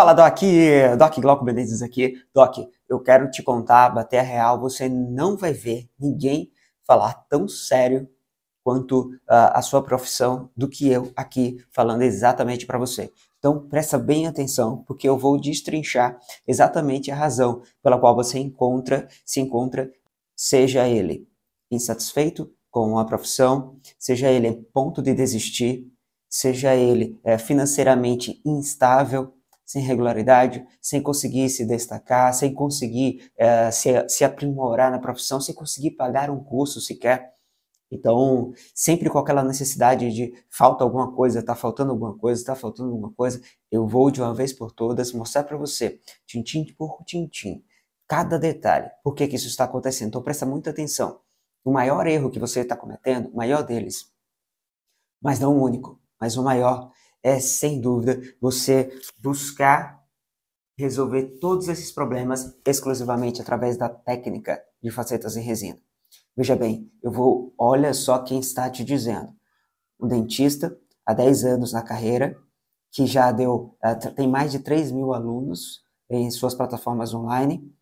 Fala Doc, Doc Glauco Menezes aqui. Doc, eu quero te contar, bater a real, você não vai ver ninguém falar tão sério quanto uh, a sua profissão do que eu aqui falando exatamente para você. Então presta bem atenção, porque eu vou destrinchar exatamente a razão pela qual você encontra, se encontra, seja ele insatisfeito com a profissão, seja ele ponto de desistir, seja ele é, financeiramente instável, sem regularidade, sem conseguir se destacar, sem conseguir uh, se, se aprimorar na profissão, sem conseguir pagar um curso sequer. Então, sempre com aquela necessidade de falta alguma coisa, está faltando alguma coisa, está faltando alguma coisa, eu vou de uma vez por todas mostrar para você, tintim por tintim, cada detalhe, por que, que isso está acontecendo. Então, presta muita atenção. O maior erro que você está cometendo, o maior deles, mas não o único, mas o maior, é, sem dúvida, você buscar resolver todos esses problemas exclusivamente através da técnica de facetas em resina. Veja bem, eu vou, olha só quem está te dizendo. Um dentista há 10 anos na carreira, que já deu, eh, tem mais de 3 mil alunos em suas plataformas online,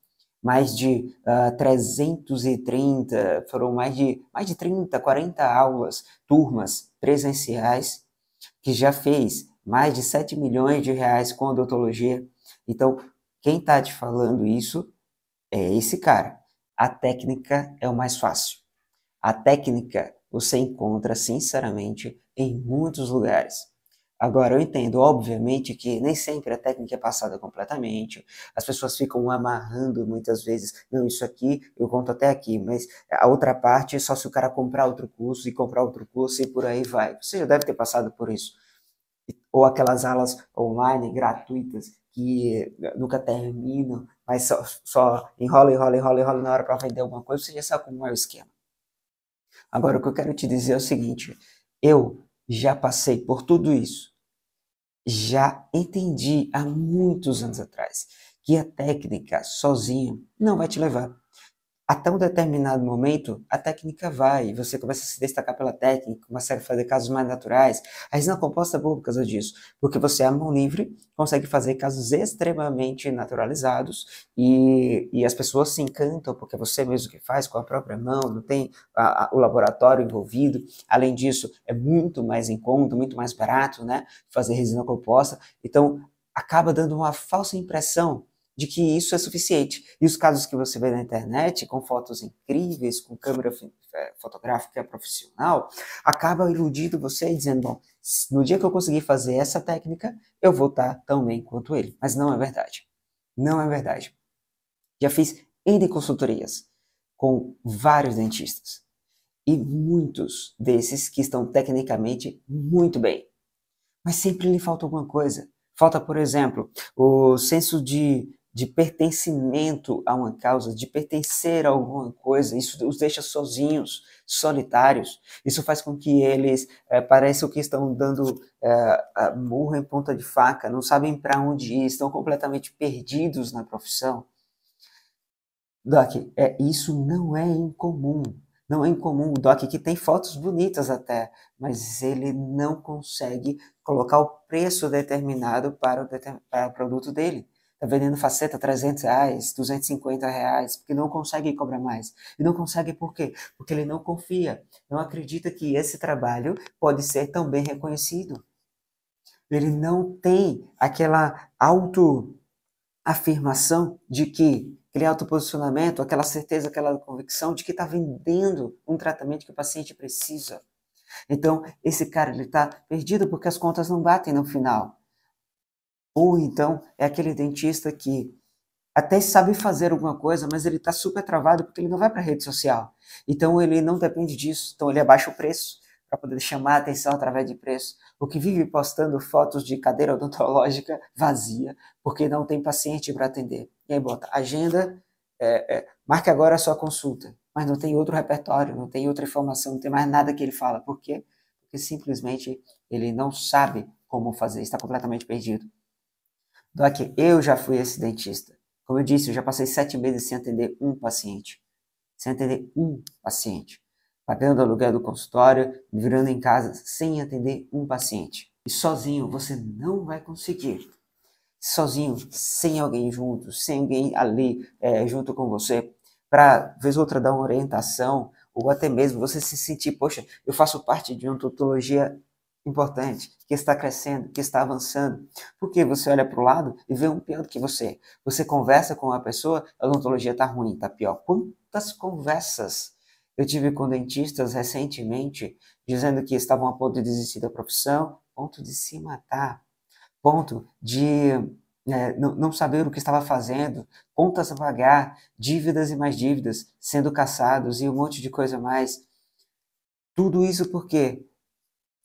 mais de uh, ah, 330, foram mais de, mais de 30, 40 aulas, turmas presenciais, que já fez mais de 7 milhões de reais com odontologia. Então, quem está te falando isso é esse cara. A técnica é o mais fácil. A técnica você encontra, sinceramente, em muitos lugares. Agora, eu entendo, obviamente, que nem sempre a técnica é passada completamente, as pessoas ficam amarrando muitas vezes, não, isso aqui eu conto até aqui, mas a outra parte é só se o cara comprar outro curso e comprar outro curso e por aí vai. Você já deve ter passado por isso. Ou aquelas aulas online gratuitas que nunca terminam, mas só, só enrola, enrola, enrola, enrola na hora para vender alguma coisa, você já sabe como é o esquema. Agora, o que eu quero te dizer é o seguinte: eu já passei por tudo isso já entendi há muitos anos atrás que a técnica sozinha não vai te levar até um determinado momento, a técnica vai, você começa a se destacar pela técnica, começa a fazer casos mais naturais. A resina composta é boa por causa disso, porque você é a mão livre, consegue fazer casos extremamente naturalizados e, e as pessoas se encantam, porque você mesmo que faz com a própria mão, não tem a, a, o laboratório envolvido. Além disso, é muito mais em conta, muito mais barato, né? Fazer resina composta. Então, acaba dando uma falsa impressão de que isso é suficiente. E os casos que você vê na internet, com fotos incríveis, com câmera é, fotográfica profissional, acaba iludindo você e dizendo, bom, no dia que eu conseguir fazer essa técnica, eu vou estar tão bem quanto ele. Mas não é verdade. Não é verdade. Já fiz N consultorias com vários dentistas. E muitos desses que estão tecnicamente muito bem. Mas sempre lhe falta alguma coisa. Falta, por exemplo, o senso de de pertencimento a uma causa, de pertencer a alguma coisa. Isso os deixa sozinhos, solitários. Isso faz com que eles é, eh, pareçam que estão dando é, murro em ponta de faca, não sabem para onde ir, estão completamente perdidos na profissão. Doc, é, isso não é incomum. Não é incomum. O Doc que tem fotos bonitas até, mas ele não consegue colocar o preço determinado para o, para o produto dele está vendendo faceta 300 reais, 250 reais, porque não consegue cobrar mais. E não consegue por quê? Porque ele não confia, não acredita que esse trabalho pode ser tão bem reconhecido. Ele não tem aquela autoafirmação de que, aquele autoposicionamento, aquela certeza, aquela convicção de que está vendendo um tratamento que o paciente precisa. Então, esse cara ele está perdido porque as contas não batem no final. Ou então é aquele dentista que até sabe fazer alguma coisa, mas ele está super travado porque ele não vai para a rede social. Então ele não depende disso, então ele abaixa o preço para poder chamar a atenção através de preço. O que vive postando fotos de cadeira odontológica vazia, porque não tem paciente para atender. E aí bota agenda, é, é, marque agora a sua consulta. Mas não tem outro repertório, não tem outra informação, não tem mais nada que ele fala. Por quê? Porque simplesmente ele não sabe como fazer, está completamente perdido. Doc, então, é eu já fui esse dentista. Como eu disse, eu já passei sete meses sem atender um paciente. Sem atender um paciente. Pagando aluguel do consultório, me virando em casa sem atender um paciente. E sozinho você não vai conseguir. Sozinho, sem alguém junto, sem alguém ali é, junto com você, para vez ou outra dar uma orientação, ou até mesmo você se sentir, poxa, eu faço parte de uma odontologia importante, que está crescendo, que está avançando. Porque você olha para o lado e vê um pior do que você. Você conversa com uma pessoa, a odontologia está ruim, está pior. Quantas conversas eu tive com dentistas recentemente dizendo que estavam a ponto de desistir da profissão, ponto de se matar, ponto de é, não, saber o que estava fazendo, contas a pagar, dívidas e mais dívidas, sendo caçados e um monte de coisa mais. Tudo isso por quê?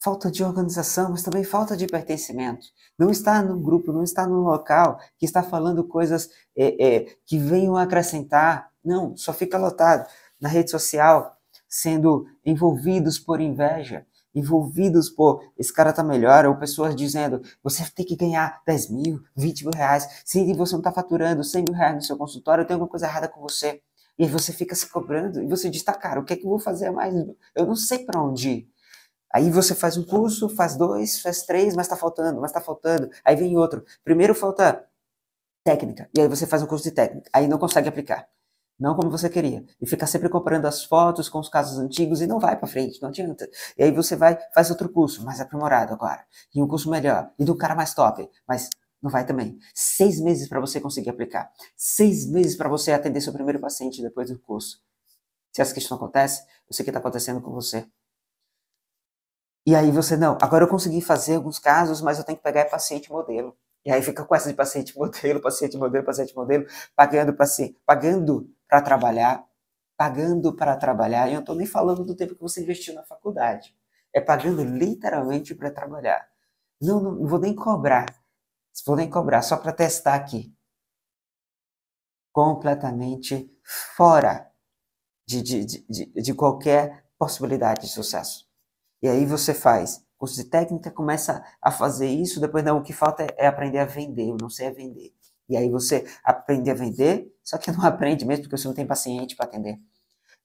falta de organização, mas também falta de pertencimento. Não está num grupo, não está num local que está falando coisas é, é, que venham acrescentar. Não, só fica lotado na rede social, sendo envolvidos por inveja, envolvidos por esse cara tá melhor, ou pessoas dizendo, você tem que ganhar 10 mil, 20 mil reais, se você não está faturando 100 mil reais no seu consultório, tem alguma coisa errada com você. E aí você fica se cobrando e você diz, tá, cara, o que é que eu vou fazer mais? Eu não sei para onde ir. Aí você faz um curso, faz dois, faz três, mas está faltando, mas está faltando. Aí vem outro. Primeiro falta técnica, e aí você faz um curso de técnica. Aí não consegue aplicar. Não como você queria. E fica sempre comparando as fotos com os casos antigos e não vai para frente, não adianta. E aí você vai, faz outro curso, mais aprimorado agora. E um curso melhor. E do cara mais top. Mas não vai também. Seis meses para você conseguir aplicar. Seis meses para você atender seu primeiro paciente depois do curso. Se essa questão acontece, eu sei que está acontecendo com você. E aí você, não, agora eu consegui fazer alguns casos, mas eu tenho que pegar é paciente modelo. E aí fica com essa de paciente modelo, paciente modelo, paciente modelo, pagando paciente, pagando para trabalhar, pagando para trabalhar. E eu não estou nem falando do tempo que você investiu na faculdade. É pagando literalmente para trabalhar. Não, não, não, vou nem cobrar. Vou nem cobrar, só para testar aqui. Completamente fora de, de, de, de, de qualquer possibilidade de sucesso. E aí você faz curso de técnica, começa a fazer isso, depois não, o que falta é, é aprender a vender, eu não sei vender. E aí você aprende a vender, só que não aprende mesmo porque você não tem paciente para atender.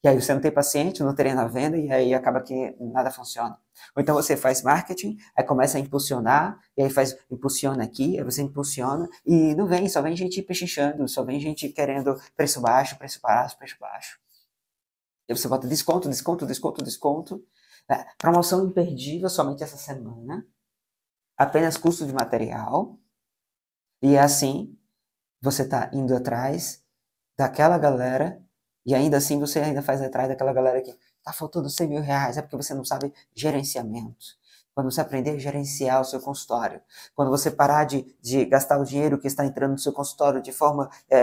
E aí você não tem paciente, não treina a venda e aí acaba que nada funciona. Ou então você faz marketing, aí começa a impulsionar, e aí faz impulsiona aqui, aí você impulsiona e não vem, só vem gente pechinchando, só vem gente querendo preço baixo, preço barato, preço baixo. E aí você bota desconto, desconto, desconto, desconto, é, promoção imperdível somente essa semana. Apenas custo de material. E é assim, você está indo atrás daquela galera e ainda assim você ainda faz atrás daquela galera que tá faltando 100 mil reais, é porque você não sabe gerenciamento quando você aprender a gerenciar o seu consultório, quando você parar de, de gastar o dinheiro que está entrando no seu consultório de forma é,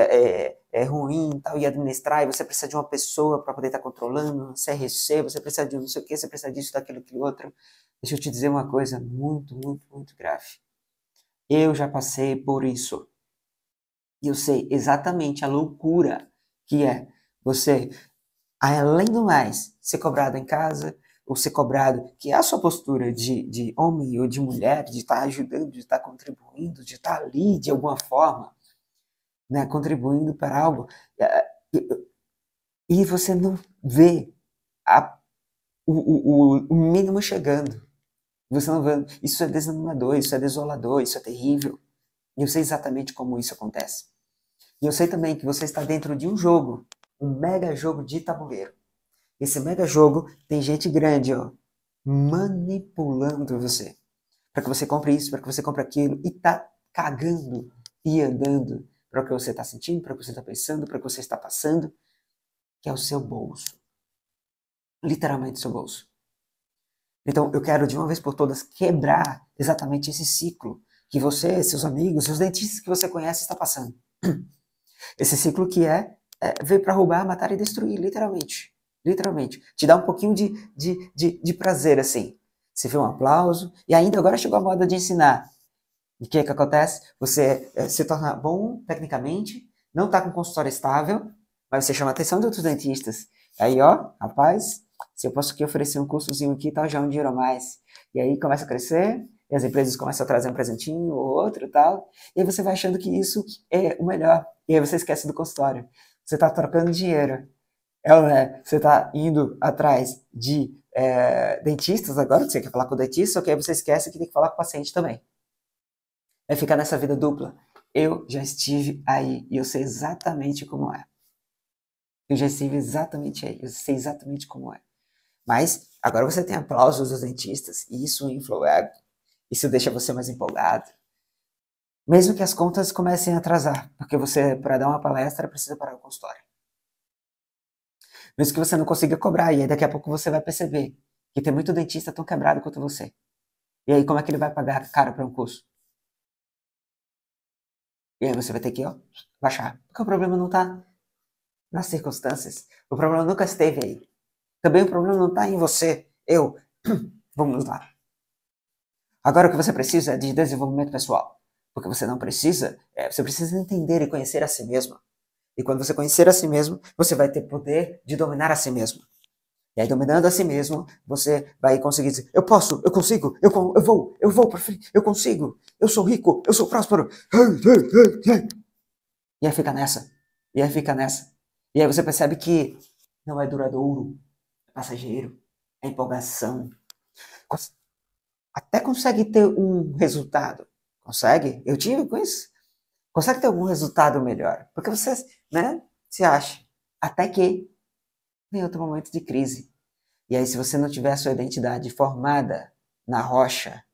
é, é ruim tal, e administrar, e você precisa de uma pessoa para poder estar tá controlando, um CRC, você precisa de não sei o que, você precisa disso, daquilo, aquilo outro. Deixa eu te dizer uma coisa muito, muito, muito grave. Eu já passei por isso. E eu sei exatamente a loucura que é você, além do mais, ser cobrado em casa, ou ser cobrado que é a sua postura de, de homem ou de mulher, de estar tá ajudando, de estar tá contribuindo, de estar tá ali de alguma forma, né, contribuindo para algo, é, e, você não vê a, o, o, o mínimo chegando. Você não vê, isso é desanimador, isso é desolador, isso é terrível. E eu sei exatamente como isso acontece. E eu sei também que você está dentro de um jogo, um mega jogo de tabuleiro. Esse mega jogo tem gente grande, ó, manipulando você. Para que você compre isso, para que você compre aquilo, e tá cagando e andando para o que você está sentindo, para o que você está pensando, para o que você está passando, que é o seu bolso. Literalmente o seu bolso. Então, eu quero de uma vez por todas quebrar exatamente esse ciclo que você, seus amigos, seus dentistas que você conhece está passando. Esse ciclo que é, é veio para roubar, matar e destruir, literalmente. Literalmente. Te dá um pouquinho de, de, de, de prazer, assim. Você vê um aplauso. E ainda agora chegou a moda de ensinar. E o que, é que acontece? Você eh, se torna bom tecnicamente, não está com consultório estável, mas você chama a atenção de outros dentistas. Aí, ó, rapaz, se eu posso aqui oferecer um cursozinho aqui, tal, tá, já é um dinheiro a mais. E aí começa a crescer, e as empresas começam a trazer um presentinho ou outro tal, e aí você vai achando que isso é o melhor. E aí você esquece do consultório. Você está trocando dinheiro. É, é, você está indo atrás de é, dentistas agora, você quer falar com o dentista, só que aí você esquece que tem que falar com o paciente também. É ficar nessa vida dupla. Eu já estive aí e eu sei exatamente como é. Eu já estive exatamente aí, eu sei exatamente como é. Mas agora você tem aplausos dos dentistas e isso influi isso deixa você mais empolgado. Mesmo que as contas comecem a atrasar, porque você, para dar uma palestra, precisa parar o consultório mesmo que você não consiga cobrar, e aí daqui a pouco você vai perceber que tem muito dentista tão quebrado quanto você. E aí, como é que ele vai pagar caro para um curso? E aí você vai ter que, ó, baixar. Porque o problema não está nas circunstâncias. O problema nunca esteve aí. Também o problema não está em você, eu. Vamos lá. Agora o que você precisa é de desenvolvimento pessoal. Porque você não precisa, é, você precisa entender e conhecer a si mesmo. E quando você conhecer a si mesmo, você vai ter poder de dominar a si mesmo. E aí, dominando a si mesmo, você vai conseguir dizer: eu posso, eu consigo, eu, eu vou, eu vou para frente, eu consigo, eu sou rico, eu sou próspero. E aí fica nessa, e aí fica nessa. E aí você percebe que não é duradouro, é passageiro, é empolgação. Até consegue ter um resultado. Consegue? Eu tive com isso consegue ter algum resultado melhor. Porque você né, se acha. Até que vem outro momento de crise. E aí, se você não tiver a sua identidade formada na rocha,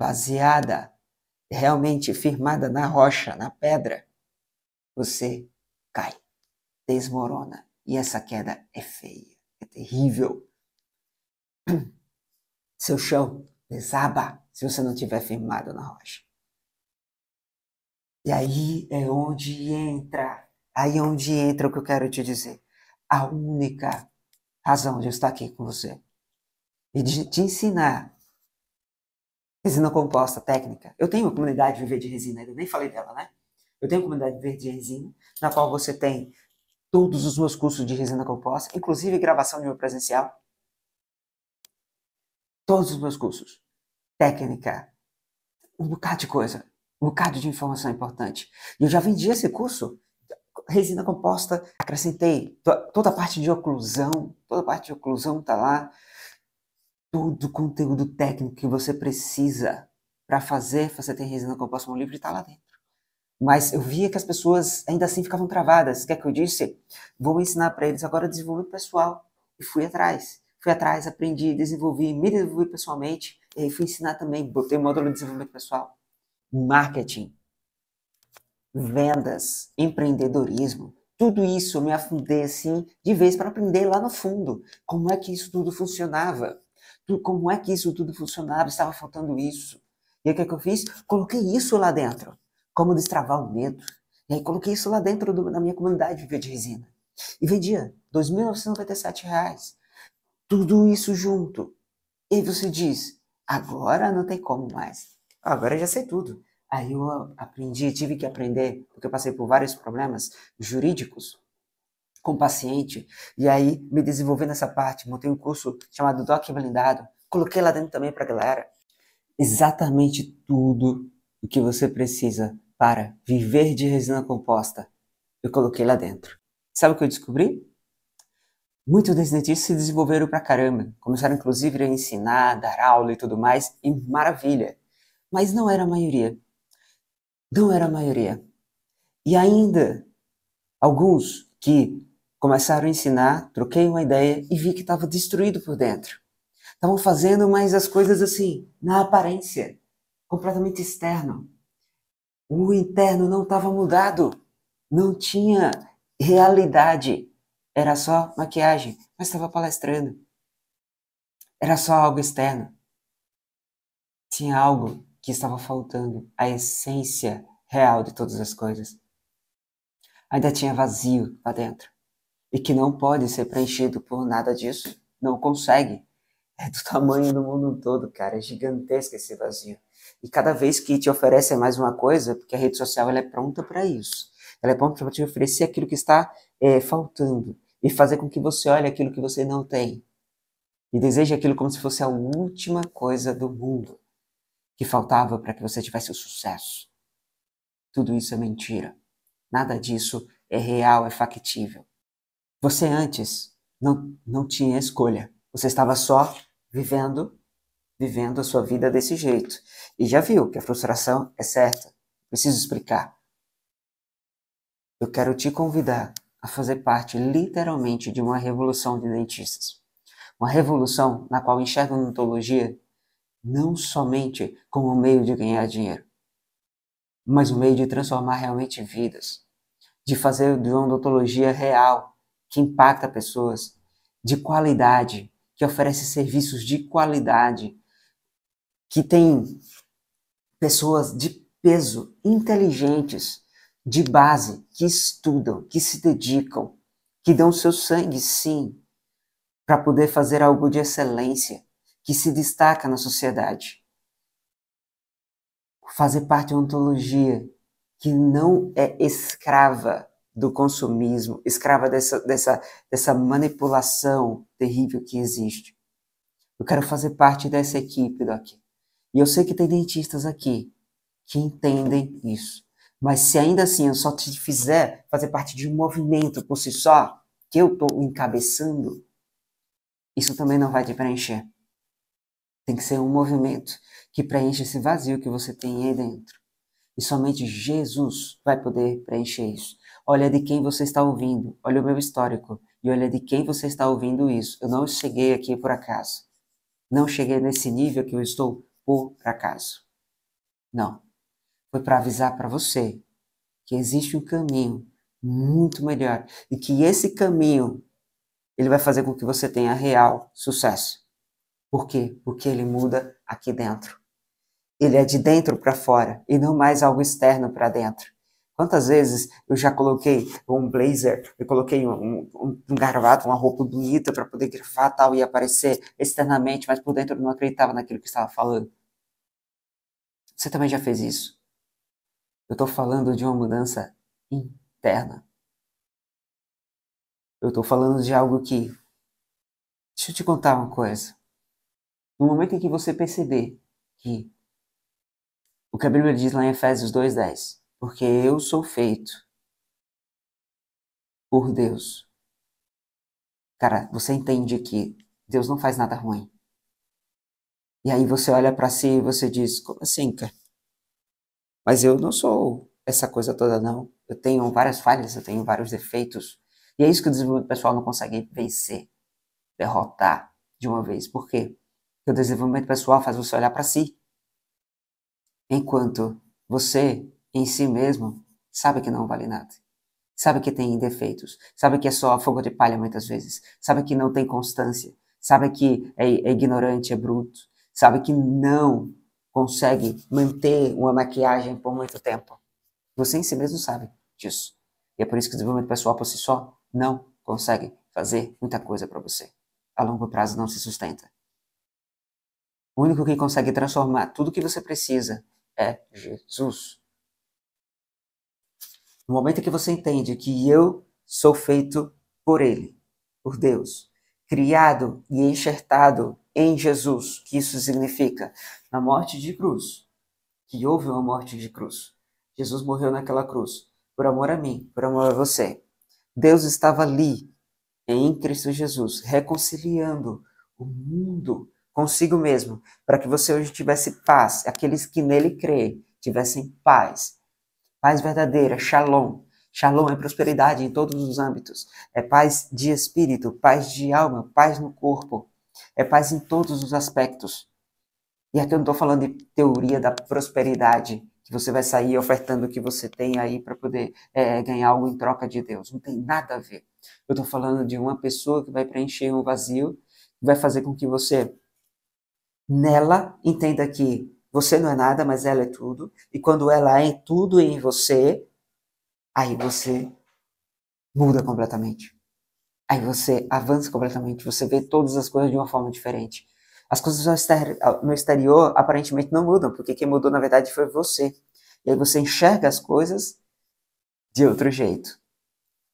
baseada, realmente firmada na rocha, na pedra, você cai, desmorona. E essa queda é feia, é terrível. Seu chão desaba se você não tiver firmado na rocha. E aí é onde entra, aí é onde entra o que eu quero te dizer. A única razão de eu estar aqui com você e de te ensinar resina composta, técnica. Eu tenho uma comunidade Viver de Resina, ainda nem falei dela, né? Eu tenho uma comunidade Viver de Resina, na qual você tem todos os meus cursos de resina composta, inclusive gravação de meu presencial. Todos os meus cursos. Técnica. Um bocado de coisa um bocado de informação importante. E eu já vendi esse curso, resina composta, acrescentei toda a parte de oclusão, toda a parte de oclusão está lá, todo o conteúdo técnico que você precisa para fazer você tem resina composta no livro está lá dentro. Mas eu via que as pessoas ainda assim ficavam travadas. Quer que que eu disse? Vou ensinar para eles agora desenvolvimento pessoal. E fui atrás. Fui atrás, aprendi, desenvolvi, me desenvolvi pessoalmente. E fui ensinar também, botei o módulo de desenvolvimento pessoal marketing, vendas, empreendedorismo, tudo isso eu me afundei assim de vez para aprender lá no fundo como é que isso tudo funcionava. Como é que isso tudo funcionava? Estava faltando isso. E aí o que, é que eu fiz? Coloquei isso lá dentro. Como destravar o medo. E aí coloquei isso lá dentro do, da minha comunidade Viver de Resina. E vendia R$ 2.997. Reais. Tudo isso junto. E aí você diz, agora não tem como mais. Agora eu já sei tudo. Aí eu aprendi, tive que aprender, porque eu passei por vários problemas jurídicos com paciente, e aí me desenvolvi nessa parte, montei um curso chamado Doc Blindado, coloquei lá dentro também para galera exatamente tudo o que você precisa para viver de resina composta. Eu coloquei lá dentro. Sabe o que eu descobri? Muitos dentistas se desenvolveram pra caramba, começaram inclusive a ensinar, dar aula e tudo mais, e maravilha. Mas não era a maioria. Não era a maioria. E ainda, alguns que começaram a ensinar, troquei uma ideia e vi que estava destruído por dentro. Estavam fazendo, mas as coisas assim, na aparência, completamente externo. O interno não estava mudado, não tinha realidade, era só maquiagem, mas estava palestrando. Era só algo externo. Tinha algo que estava faltando a essência real de todas as coisas. Ainda tinha vazio lá dentro e que não pode ser preenchido por nada disso. Não consegue. É do tamanho do mundo todo, cara. É gigantesco esse vazio. E cada vez que te oferece mais uma coisa, porque a rede social ela é pronta para isso. Ela é pronta para te oferecer aquilo que está é, faltando e fazer com que você olhe aquilo que você não tem e deseje aquilo como se fosse a última coisa do mundo que faltava para que você tivesse o sucesso. Tudo isso é mentira. Nada disso é real, é factível. Você antes não, não tinha escolha. Você estava só vivendo, vivendo a sua vida desse jeito. E já viu que a frustração é certa. Preciso explicar. Eu quero te convidar a fazer parte literalmente de uma revolução de dentistas. Uma revolução na qual enxerga a odontologia não somente como um meio de ganhar dinheiro, mas um meio de transformar realmente vidas, de fazer de uma odontologia real, que impacta pessoas, de qualidade, que oferece serviços de qualidade, que tem pessoas de peso, inteligentes, de base, que estudam, que se dedicam, que dão seu sangue, sim, para poder fazer algo de excelência, que se destaca na sociedade. Fazer parte de uma ontologia que não é escrava do consumismo, escrava dessa, dessa, dessa manipulação terrível que existe. Eu quero fazer parte dessa equipe daqui. E eu sei que tem dentistas aqui que entendem isso. Mas se ainda assim eu só te fizer fazer parte de um movimento por si só, que eu estou encabeçando, isso também não vai te preencher. Tem que ser um movimento que preenche esse vazio que você tem aí dentro. E somente Jesus vai poder preencher isso. Olha de quem você está ouvindo, olha o meu histórico e olha de quem você está ouvindo isso. Eu não cheguei aqui por acaso. Não cheguei nesse nível que eu estou por acaso. Não. Foi para avisar para você que existe um caminho muito melhor e que esse caminho ele vai fazer com que você tenha real sucesso. Por quê? Porque ele muda aqui dentro. Ele é de dentro para fora e não mais algo externo para dentro. Quantas vezes eu já coloquei um blazer, eu coloquei um, um, um gravata, uma roupa bonita para poder gravar tal e aparecer externamente, mas por dentro eu não acreditava naquilo que estava falando. Você também já fez isso. Eu estou falando de uma mudança interna. Eu estou falando de algo que. Deixa eu te contar uma coisa. No momento em que você perceber que o que a Bíblia diz lá em Efésios 2:10, porque eu sou feito por Deus. Cara, você entende que Deus não faz nada ruim. E aí você olha para si e você diz: como assim, cara? Mas eu não sou essa coisa toda, não. Eu tenho várias falhas, eu tenho vários defeitos. E é isso que o desenvolvimento pessoal não consegue vencer, derrotar de uma vez. Por quê? Porque o desenvolvimento pessoal faz você olhar para si. Enquanto você, em si mesmo, sabe que não vale nada. Sabe que tem defeitos. Sabe que é só fogo de palha muitas vezes. Sabe que não tem constância. Sabe que é, é ignorante, é bruto. Sabe que não consegue manter uma maquiagem por muito tempo. Você em si mesmo sabe disso. E é por isso que o desenvolvimento pessoal por si só não consegue fazer muita coisa para você. A longo prazo não se sustenta. O único que consegue transformar tudo que você precisa é Jesus. No momento que você entende que eu sou feito por Ele, por Deus, criado e enxertado em Jesus, que isso significa na morte de cruz, que houve uma morte de cruz. Jesus morreu naquela cruz por amor a mim, por amor a você. Deus estava ali, em Cristo Jesus, reconciliando o mundo consigo mesmo, para que você hoje tivesse paz, aqueles que nele creem tivessem paz. Paz verdadeira, shalom. Shalom é prosperidade em todos os âmbitos. É paz de espírito, paz de alma, paz no corpo. É paz em todos os aspectos. E aqui eu não estou falando de teoria da prosperidade, que você vai sair ofertando o que você tem aí para poder é, ganhar algo em troca de Deus. Não tem nada a ver. Eu estou falando de uma pessoa que vai preencher um vazio, vai fazer com que você nela, entenda que você não é nada, mas ela é tudo. E quando ela é tudo em você, aí você muda completamente. Aí você avança completamente, você vê todas as coisas de uma forma diferente. As coisas no exterior aparentemente não mudam, porque quem mudou na verdade foi você. E aí você enxerga as coisas de outro jeito.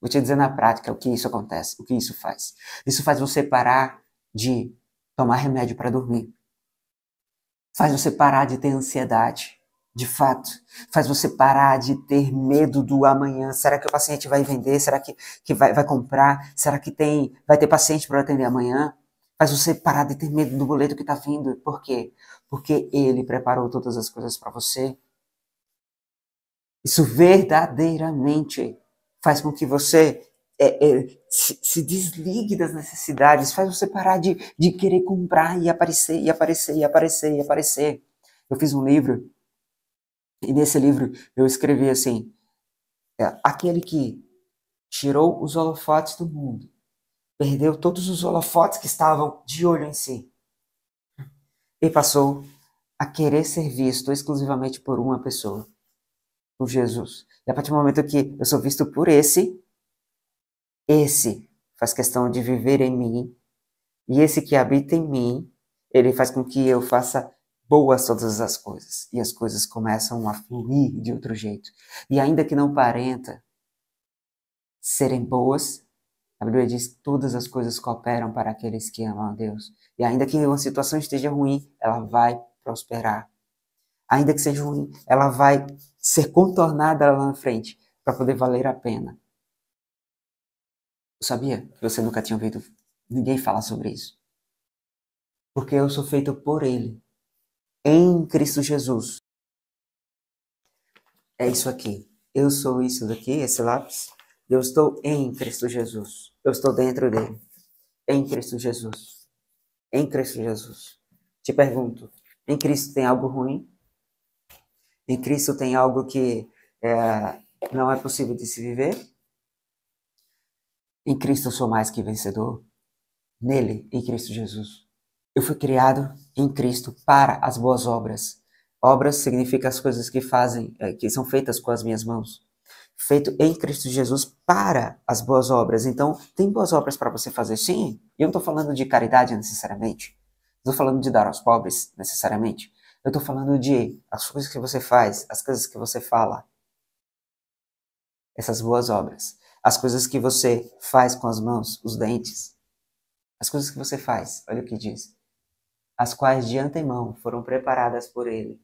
Vou te dizer na prática o que isso acontece, o que isso faz. Isso faz você parar de tomar remédio para dormir. Faz você parar de ter ansiedade, de fato. Faz você parar de ter medo do amanhã. Será que o paciente vai vender? Será que, que vai, vai comprar? Será que tem vai ter paciente para atender amanhã? Faz você parar de ter medo do boleto que está vindo. Por quê? Porque ele preparou todas as coisas para você. Isso verdadeiramente faz com que você é, é, se, se, desligue das necessidades, faz você parar de, de querer comprar e aparecer, e aparecer, e aparecer, e aparecer. Eu fiz um livro, e nesse livro eu escrevi assim: é, aquele que tirou os holofotes do mundo, perdeu todos os holofotes que estavam de olho em si, e passou a querer ser visto exclusivamente por uma pessoa, por Jesus. E a partir do momento que eu sou visto por esse, esse faz questão de viver em mim, e esse que habita em mim, ele faz com que eu faça boas todas as coisas, e as coisas começam a fluir de outro jeito. E ainda que não parenta serem boas, a Bíblia diz que todas as coisas cooperam para aqueles que amam a Deus. E ainda que uma situação esteja ruim, ela vai prosperar. Ainda que seja ruim, ela vai ser contornada lá na frente para poder valer a pena. Eu sabia que você nunca tinha ouvido ninguém falar sobre isso. Porque eu sou feito por Ele, em Cristo Jesus. É isso aqui. Eu sou isso daqui, esse lápis. Eu estou em Cristo Jesus. Eu estou dentro dele. Em Cristo Jesus. Em Cristo Jesus. Te pergunto: em Cristo tem algo ruim? Em Cristo tem algo que é, não é possível de se viver? Em Cristo eu sou mais que vencedor. Nele, em Cristo Jesus. Eu fui criado em Cristo para as boas obras. Obras significa as coisas que fazem, é, que são feitas com as minhas mãos. Feito em Cristo Jesus para as boas obras. Então, tem boas obras para você fazer, sim. Eu não estou falando de caridade necessariamente. Não estou falando de dar aos pobres necessariamente. Eu estou falando de as coisas que você faz, as coisas que você fala. Essas boas obras as coisas que você faz com as mãos, os dentes, as coisas que você faz, olha o que diz, as quais de antemão foram preparadas por ele.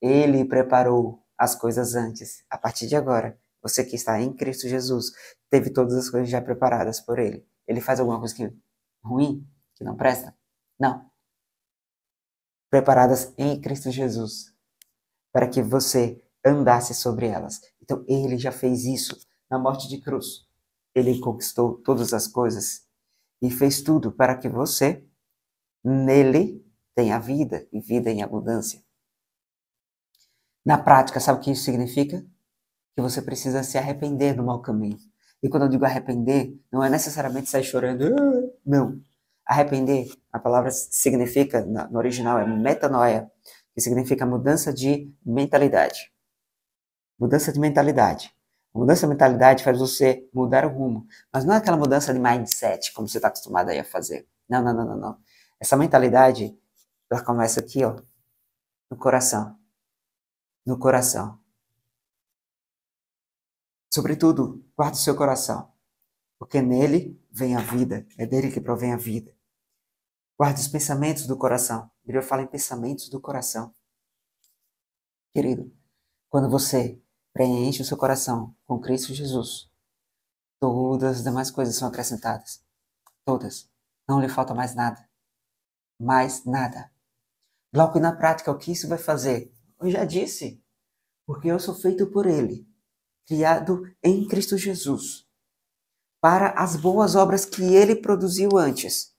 Ele preparou as coisas antes. A partir de agora, você que está em Cristo Jesus, teve todas as coisas já preparadas por ele. Ele faz alguma coisa que ruim, que não presta? Não. Preparadas em Cristo Jesus, para que você andasse sobre elas. Então ele já fez isso na morte de cruz. Ele conquistou todas as coisas e fez tudo para que você, nele, tenha vida e vida em abundância. Na prática, sabe o que isso significa? Que você precisa se arrepender do mau caminho. E quando eu digo arrepender, não é necessariamente sair chorando. Ah", não. Arrepender, a palavra significa, no original é metanoia, que significa mudança de mentalidade. Mudança de mentalidade. A mudança de mentalidade faz você mudar o rumo, mas não é aquela mudança de mindset, como você está acostumado aí a fazer. Não, não, não, não, não. Essa mentalidade, ela começa aqui, ó, no coração. No coração. Sobretudo, guarda o seu coração, porque nele vem a vida, é dele que provém a vida. Guarda os pensamentos do coração. Ele fala em pensamentos do coração. Querido, quando você preenche o seu coração com Cristo Jesus. Todas as demais coisas são acrescentadas. Todas. Não lhe falta mais nada. Mais nada. Logo na prática, o que isso vai fazer? Eu já disse. Porque eu sou feito por Ele, criado em Cristo Jesus, para as boas obras que Ele produziu antes.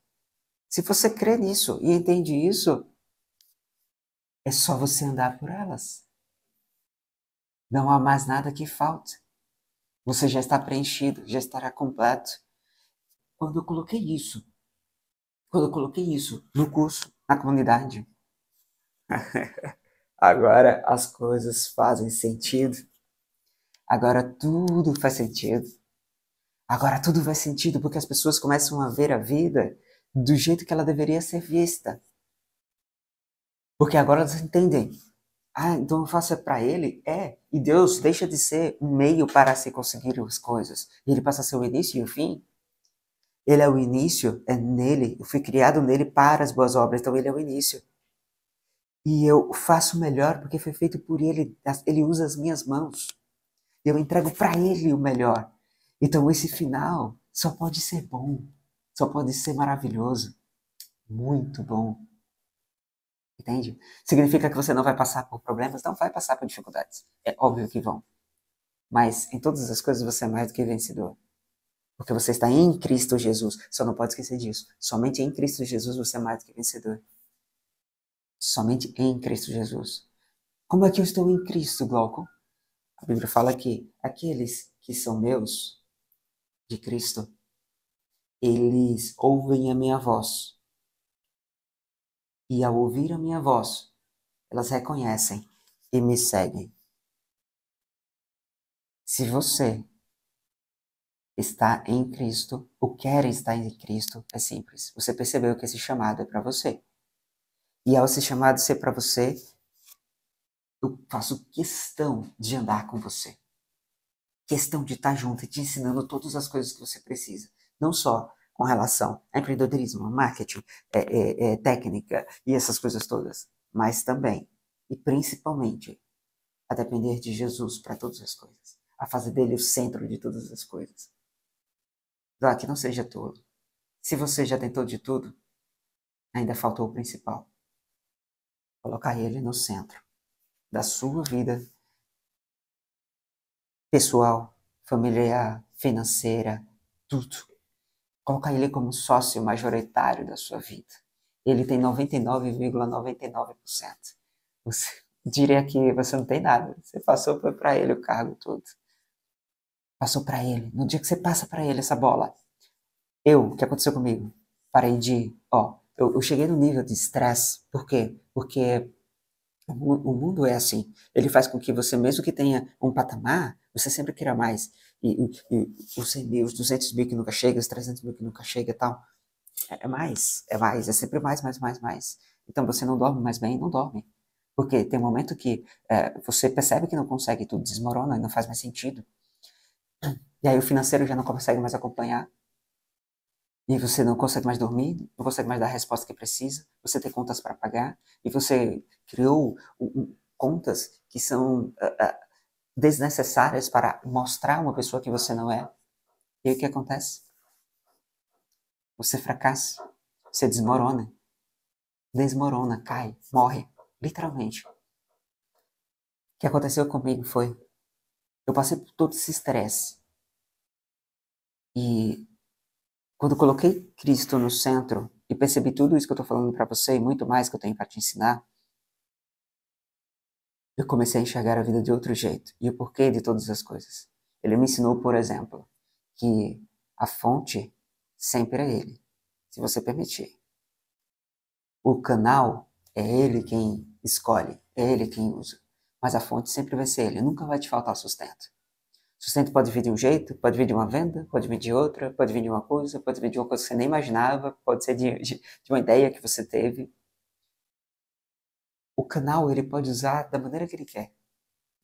Se você crê nisso e entende isso, é só você andar por elas. Não há mais nada que falte. Você já está preenchido, já estará completo. Quando eu coloquei isso, quando eu coloquei isso no curso, na comunidade, agora as coisas fazem sentido. Agora tudo faz sentido. Agora tudo faz sentido porque as pessoas começam a ver a vida do jeito que ela deveria ser vista. Porque agora elas entendem ah, então eu faço é para ele? É. E Deus deixa de ser um meio para se conseguir as coisas. Ele passa a ser o início e o fim. Ele é o início, é nele. Eu fui criado nele para as boas obras, então ele é o início. E eu faço melhor porque foi feito por ele. Ele usa as minhas mãos. Eu entrego para ele o melhor. Então esse final só pode ser bom, só pode ser maravilhoso, muito bom entende? Significa que você não vai passar por problemas? Não vai passar por dificuldades. É óbvio que vão. Mas em todas as coisas você é mais do que vencedor. Porque você está em Cristo Jesus. Só não pode esquecer disso. Somente em Cristo Jesus você é mais do que vencedor. Somente em Cristo Jesus. Como é que eu estou em Cristo, Glauco? A Bíblia fala que aqueles que são meus, de Cristo, eles ouvem a minha voz e ao ouvir a minha voz, elas reconhecem e me seguem. Se você está em Cristo, ou quer estar em Cristo, é simples. Você percebeu que esse chamado é para você. E ao esse chamado ser para você, eu faço questão de andar com você. Questão de estar junto e te ensinando todas as coisas que você precisa. Não só com relação a empreendedorismo, marketing, é, é, é, técnica e essas coisas todas, mas também e principalmente a depender de Jesus para todas as coisas, a fazer dele o centro de todas as coisas. que não seja todo. Se você já tentou de tudo, ainda faltou o principal. Colocar ele no centro da sua vida pessoal, familiar, financeira, tudo colocar ele como sócio majoritário da sua vida. Ele tem 99,99%. Você diria que você não tem nada. Você passou para ele o cargo todo. Passou para ele. No dia que você passa para ele essa bola, eu, o que aconteceu comigo? Parei de, ó, eu, eu cheguei no nível de estresse. Por quê? Porque o mundo é assim. Ele faz com que você, mesmo que tenha um patamar, você sempre queria mais. E, e, e, os 100 mil, os 200 mil que nunca chega, os 300 mil que nunca chega e tal. É, é mais, é mais, é sempre mais, mais, mais, mais. Então você não dorme mais bem, não dorme. Porque tem um momento que é, você percebe que não consegue, tudo desmorona e não faz mais sentido. E aí o financeiro já não consegue mais acompanhar. E você não consegue mais dormir, não consegue mais dar a resposta que precisa, você tem contas para pagar, e você criou um, um, contas que são. Uh, uh, desnecessárias para mostrar uma pessoa que você não é. E aí o que acontece? Você fracassa, você desmorona, desmorona, cai, morre, literalmente. O que aconteceu comigo foi, eu passei por todo esse estresse. E quando coloquei Cristo no centro e percebi tudo isso que eu estou falando para você e muito mais que eu tenho para te ensinar, eu comecei a enxergar a vida de outro jeito e o porquê de todas as coisas. Ele me ensinou, por exemplo, que a fonte sempre é ele, se você permitir. O canal é ele quem escolhe, é ele quem usa, mas a fonte sempre vai ser ele, nunca vai te faltar sustento. Sustento pode vir de um jeito, pode vir de uma venda, pode vir de outra, pode vir de uma coisa, pode vir de uma coisa que você nem imaginava, pode ser de, de, de uma ideia que você teve, o canal ele pode usar da maneira que ele quer,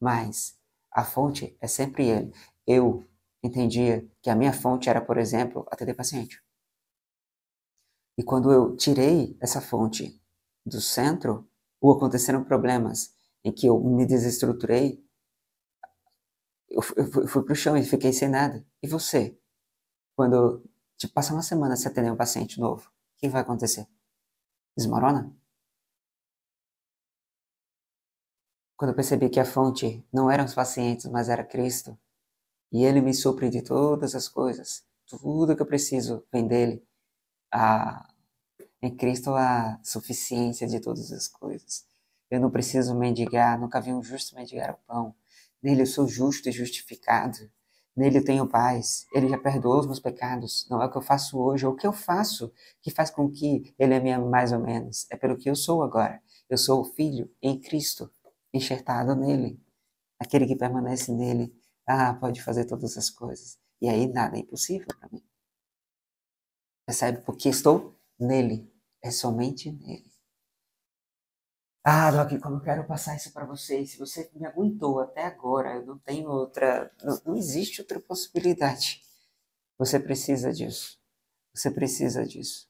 mas a fonte é sempre ele. Eu entendia que a minha fonte era, por exemplo, atender paciente. E quando eu tirei essa fonte do centro, ou aconteceram problemas em que eu me desestruturei, eu, fui para o chão e fiquei sem nada. E você? Quando te tipo, passa uma semana se atender um paciente novo, o que vai acontecer? Desmorona? Quando percebi que a fonte não eram os pacientes, mas era Cristo, e Ele me supre de todas as coisas, tudo que eu preciso vem dele. em Cristo há suficiência de todas as coisas. Eu não preciso mendigar, nunca vi um justo mendigar o pão. Nele eu sou justo e justificado. Nele eu tenho paz. Ele já perdoou os meus pecados. Não é o que eu faço hoje, é o que eu faço que faz com que ele é me ame mais ou menos. É pelo que eu sou agora. Eu sou o filho em Cristo enxertado nele. Aquele que permanece nele, ah, pode fazer todas as coisas. E aí nada é impossível para mim. Percebe? Porque estou nele. É somente nele. Ah, Doc, como eu quero passar isso para vocês. Se você me aguentou até agora, eu não tenho outra. Não, não existe outra possibilidade. Você precisa disso. Você precisa disso.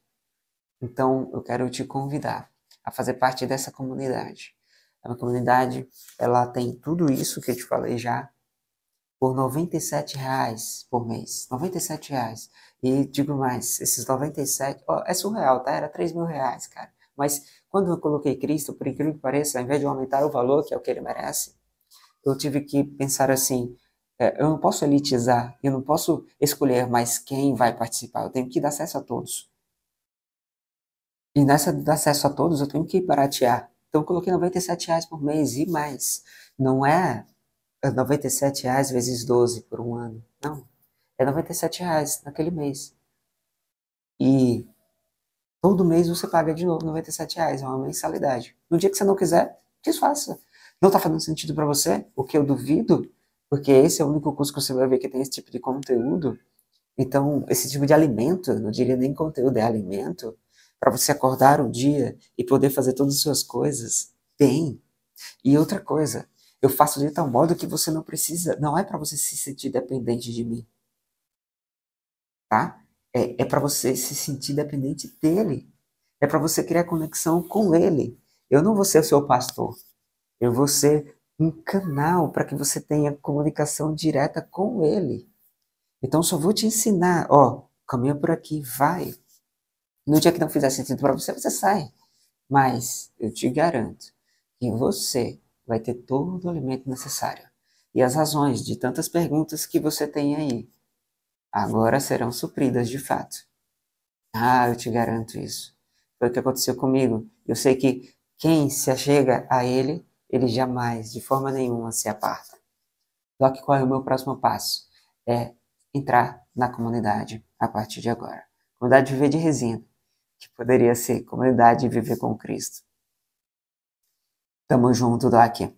Então, eu quero te convidar a fazer parte dessa comunidade. É a minha comunidade, ela tem tudo isso que eu te falei já por R$ reais por mês. R$ reais. E digo mais, esses 97, ó, é surreal, tá? Era 3 mil reais, cara. Mas quando eu coloquei Cristo, por incrível que pareça, ao invés de aumentar o valor, que é o que ele merece, eu tive que pensar assim, é, eu não posso elitizar, eu não posso escolher mais quem vai participar, eu tenho que dar acesso a todos. E nessa dar acesso a todos, eu tenho que baratear então, eu coloquei 97 reais por mês e mais. Não é 97 é reais vezes 12 por um ano, não. É 97 reais naquele mês. E todo mês você paga de novo 97 reais, é uma mensalidade. No dia que você não quiser, desfaça. Não está fazendo sentido para você, o que eu duvido, porque esse é o único curso que você vai ver que tem esse tipo de conteúdo. Então, esse tipo de alimento, eu não diria nem conteúdo, é alimento para você acordar um dia e poder fazer todas as suas coisas bem. E outra coisa, eu faço de tal modo que você não precisa, não é para você se sentir dependente de mim. Tá? É, é para você se sentir dependente dele. É para você criar conexão com ele. Eu não vou ser o seu pastor. Eu vou ser um canal para que você tenha comunicação direta com ele. Então só vou te ensinar, ó, caminha por aqui, vai. No dia que não fizer sentido para você, você sai. Mas eu te garanto que você vai ter todo o alimento necessário e as razões de tantas perguntas que você tem aí agora serão supridas de fato. Ah, eu te garanto isso. Foi o que aconteceu comigo. Eu sei que quem se achega a ele, ele jamais, de forma nenhuma, se aparta. Só que qual é o meu próximo passo? É entrar na comunidade a partir de agora. Comunidade Viver de Resina que poderia ser comunidade e viver com Cristo. Tamo junto, Doc.